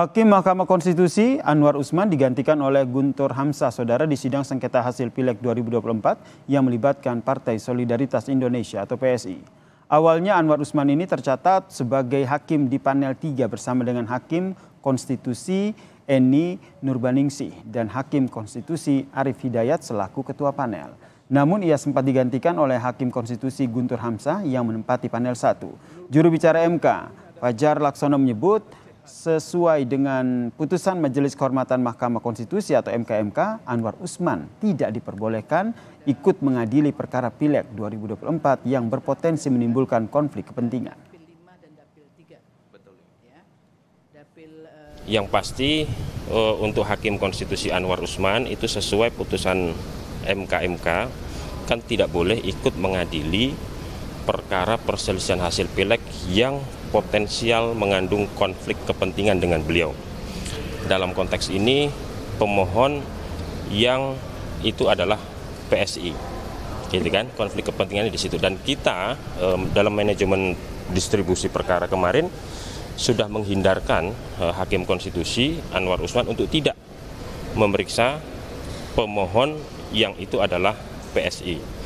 Hakim Mahkamah Konstitusi Anwar Usman digantikan oleh Guntur Hamsa Saudara di sidang sengketa hasil Pileg 2024 yang melibatkan Partai Solidaritas Indonesia atau PSI. Awalnya Anwar Usman ini tercatat sebagai hakim di panel 3 bersama dengan hakim konstitusi Eni Nurbaningsih dan hakim konstitusi Arif Hidayat selaku ketua panel. Namun ia sempat digantikan oleh hakim konstitusi Guntur Hamsa yang menempati panel 1. Juru bicara MK Fajar Laksono menyebut Sesuai dengan putusan Majelis Kehormatan Mahkamah Konstitusi atau MKMK, Anwar Usman tidak diperbolehkan ikut mengadili perkara Pileg 2024 yang berpotensi menimbulkan konflik kepentingan. Yang pasti eh, untuk Hakim Konstitusi Anwar Usman itu sesuai putusan MKMK kan tidak boleh ikut mengadili perkara perselisihan hasil Pileg yang potensial mengandung konflik kepentingan dengan beliau. Dalam konteks ini, pemohon yang itu adalah PSI, gitu kan? Konflik kepentingan di situ. Dan kita um, dalam manajemen distribusi perkara kemarin sudah menghindarkan uh, hakim konstitusi Anwar Usman untuk tidak memeriksa pemohon yang itu adalah PSI